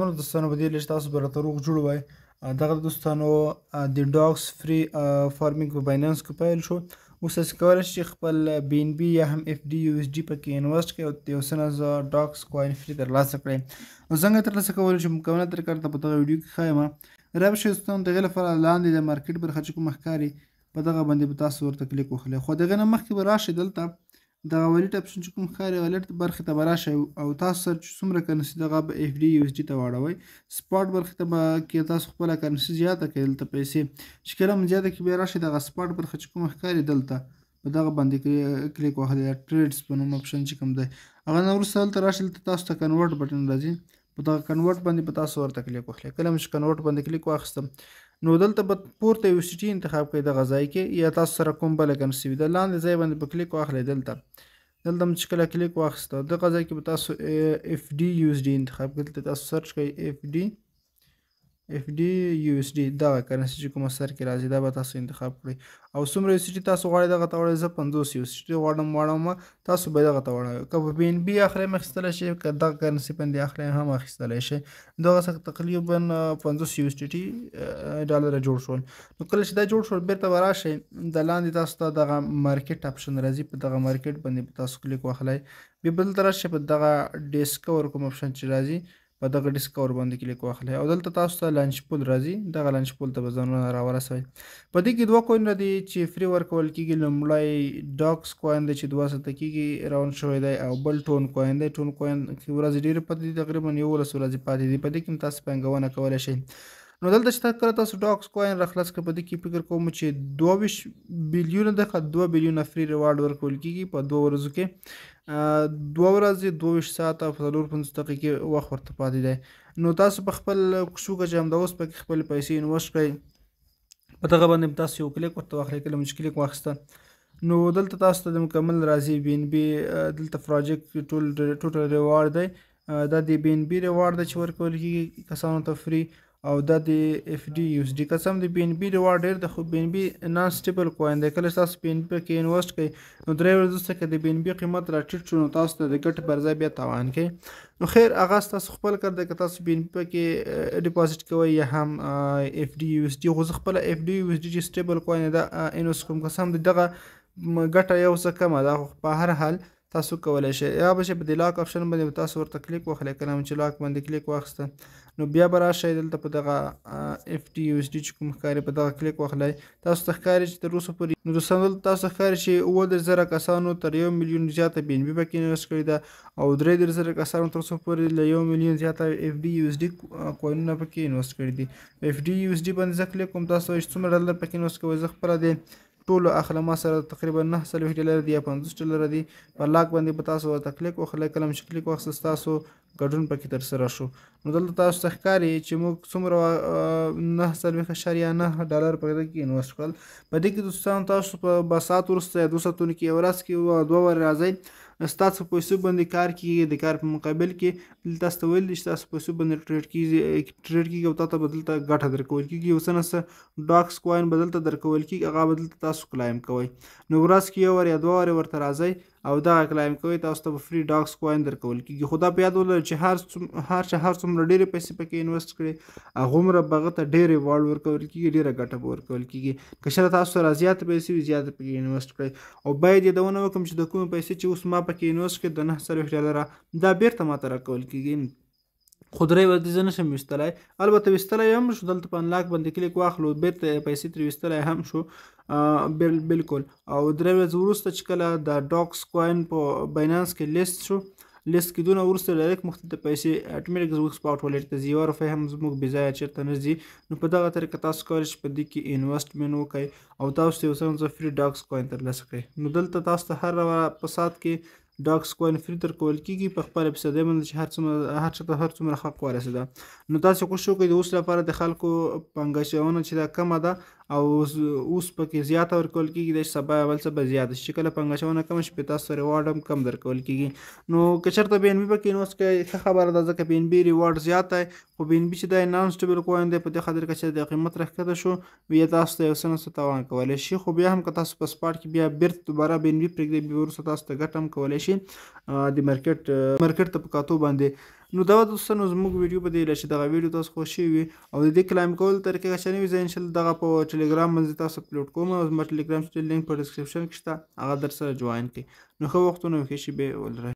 منو دوستانو په دې لیست تاسو به راته روغ جوړ وای دغه دوستانو د ډاګس فری فارمینګ په بایننس کې پیل شو اوس تاسو کولی شئ خپل بی ان بی یا هم اف ډي یو اس ډي پکې انویسټ کړئ او د یو سنه زه ډاګس کوین فری ترلاسه کړئ نو څنګه ترلاسه کولی شم کومه طریقه ته په دغه ویډیو کې ښایم رب شئ ستاسو دغه لپاره لاندې د مارکیټ برخه چې کوم ښکاري په دغه باندې به تاسو ورته کلیک وکړئ خو دغه نه مخکې به راشئ دلته دغه والټ اپشن چې کوم ښکاري والټ برخې ته به راشئ او تاسو سره چې څومره کرنسي دغه به اف ډي یو اس ډي ته واړوئ سپاټ برخې ته به کې تاسو خپله کرنسي زیاته کړئ دلته پیسې چې کله هم زیاته کې بیا راشئ دغه سپاټ برخه چې کوم ښکاري دلته په دغه باندې کلیک وهلی ټریډس په نوم اپشن چې کوم دی هغه نه وروسته دلته راشئ دلته تاسو ته کنورټ بټن راځي په دغه کنورټ باندې په تاسو ورته کلیک وکړئ کله چې کنورټ باندې کلیک واخیستم نو دلته به پورته یو سیټي انتخاب کوئ دغه ځای کې یا تاسو سره کوم بله کنه سوي د لاندې ځای باندې به کلیک واخلئ دلته دلته چې کله کلیک واخیسته دغه ځای کې به تاسو اف ډي یوز ډي انتخاب کړئ دلته تاسو سرچ کوئ اف ډي اف ډي یو اس ډي دا کرنسي چې کومه سر کې راځي دا به تاسو انتخاب کړئ او څومره یو اس ډي تاسو غواړئ دغه ته وړئ زه پنځوس یو اس ډي غواړم واړم تاسو به دغه ته وړئ که په پی ان بي اخلی م اخیستلی شئ که دغه کرنسي باندې اخلی هم اخیستلی شئ دغسې تقریبا پنځوس یو اس ډي ډالره جوړ شول نو کله چې دا جوړ شول بېرته به راشئ د لاندې تاسو ته دغه مارکیټ اپشن راځي په دغه مارکیټ باندې به تاسو کلیک واخلئ بیا بلته راشئ په دغه ډیسکور کوم اپشن چې راځي په دغه ډیسکور باندې کلیک واخلئ او دلته تاسو ته لانچ پول راځي دغه لانچ پول ته به ځانونه راورسوئ په دې کې دوه کوینونه دي چې فری ورکول کېږي لومړی ډاکس کوین دی چې دوه ساعته کېږي راوند شوی دی او بل ټون کوین دی ټون کوین ورځې ډېرې پاتې دي تقریبا یولس ورځې پاتې دي په دې کې هم تاسو پانګونه کولی شئ نو دلته چې تاسو کړه تاسو ډاکس کوین راخلاص کړه په دې کې فکر کوم چې 22 بلیونه د 2 بلیونه فری ریوارډ ورکول کیږي په دوه ورځو کې دوه ورځې 22 ساعت او 45 دقیقې وخت ورته پاتې دی نو تاسو په خپل کوشوګه چې هم د اوس په خپل پیسې انوست کړئ په دغه باندې تاسو یو کلیک ورته واخلئ کله مشکلیک واخسته نو دلته تاسو ته د مکمل راځي بی ان بی دلته پروجیکټ ټول ټوټل ریوارډ دی دا د بی ان بی ریوارډ چې ورکول کیږي کسانو ته فری او دا د اف ډي یو اس ډي قسم د پی ان بي ریوارډ ډیر د خو پی ان بي نان سټیبل کوین دی کله تاسو پی ان بي کې انویسټ کوئ نو درې ورځې وروسته که د پی ان بي قیمت راټیټ شو نو تاسو ته د ګټې پر ځای بیا تاوان کوي نو خیر هغه ستاسو خپل کار دی که تاسو پی ان بي کې ډپازټ کوئ یا هم اف ډي یو اس ډي خو زه خپله اف ډي یو اس ډي چې سټیبل کوین دا انویسټ کوم قسم د دغه ګټه یو څه کمه ده خو په هر حال تاسو کولی شئ یا به چې په د لاک آپشن باندې تاسو ورته کلیک وخلی کله چې لاک باندې کلیک واخیسته نو بیا به راشئ دلته په دغه اف ټي یو اس ډي چې کوم ښکاري په دغه کلیک واخلئ تاسو ته ښکاري چې تر اوسه پورې نو دوستان دلته تاسو ته ښکاري چې اووه درې زره کسانو تر یو میلیون زیاته بي ان بي پکې انویسټ کړې ده او درې درې زره کسانو تر اوسه پورې له یو میلیون زیاته اف ډي یو اس ډي کوینونه پکې انویسټ کړي دي اف ډي یو اس ډي باندې زه کلیک کوم تاسو څومره ډالر پکې انویسټ کوئ زه خپله دی ټولو اخلما سره تقریبا 9 ډالر دی 50 ډالر دی په لاک باندې په تاسو ورته کلیک وکړئ کلم شکلیک وخت تاسو ګډون پکې تر سره شو نو دلته تاسو ته ښکاري چې موږ څومره نه څلوېښت اعشاریه نه ډالر په دې کې انویسټ کړل په دې کې دوستانو تاسو په بسات وروسته یا دوه ساعتونو کې یوه ورځ کې دوه ورې راځئ ستاسو په پیسو باندې کار کېږي د کار په مقابل کې دلته تاسو ته ویل دي چې تاسو په پیسو باندې ټریډ کېږي ټریډ کېږي او تاته به دلته ګټه درکول کېږي اوس نه څه ډاکس کوین به دلته درکول کېږي هغه به دلته تاسو کلایم کوئ نو ورځ کې یو ور یا دوه ورې ورته راځئ او دا کلایم کوي تاسو ته فری ډاکس کوین درکول کیږي خدا په یاد ولر چې هر هر شهر څومره ډیره پیسې پکې انویسټ کړي هغه بغه ته ډیره وړ ورکول کیږي ډیره ګټه ورکول کیږي کشر تاسو سره زیات پیسې وی زیات پکې انویسټ کړي او باید یې دونه وکم چې د کوم پیسې چې اوس ما پکې انویسټ کړي د 900 ډالر دا بیرته ماته راکول کیږي خو درې ورځې زه نشم ویستلی البته ویستلی هم شو دلته په انلاک باندې کلیک واخلو بیرته پیسې ترې ویستلی هم شو بالکل او درې ورځې وروسته چې کله د ډاکس کوین په باینانس کې لیست شو لیست کېدونه وروسته ډایرکټ مخته ته پیسې اټومیټک زموږ سپاټ والټ ته ځي یو روپۍ هم زموږ بېځایه چېرته نه ځي نو په دغه طریقه تاسو کولی شئ په دې کې انویسټمنټ وکړئ او تاسو ته یو څه فری ډاکس کوین ترلاسه کړئ نو دلته تاسو ته هر په ساعت کې ډاک سکو انفینټر کول کیږي په خپل ابسده باندې چې هر څومره هر څه ته هر څومره حق ورسېده نو تاسو کوشش وکړئ د اوس لپاره د خلکو پنګښونه چې دا کمه ده او اوس پکې زیاته ورکول کېږي د سبا بل څه به زیات شي کله پنګښونه کم شي پتا سره ریوارډ هم کم درکول کېږي نو کچر ته بین بی پکې نو څه خبره ده ځکه بین بی ریوارډ زیات دی خو بین بی چې د نان سټیبل کوین دی په دې خاطر کچر د قیمت راکته شو بیا تاسو ته یو څه نسو توان کولای شي خو بیا هم که تاسو په سپاټ کې بیا بیرته دوباره بین بی پرېږدي بیا وروسته تاسو ته ګټه هم کولی شي د مارکیټ مارکیټ ته په کاتو باندې نو دا دوستانو زموږ ویډیو به دې لشي دغه ویډیو تاسو خوښ شي او د دې کلایم کول طریقې ښه نه وي زه ان شاء الله دغه په ټلګرام باندې تاسو اپلوډ کوم او زموږ ټلګرام سټیل لینک په ډسکرپشن کې شته هغه در سره جوائن کړئ نو ښه وختونه وکړي شي به ولر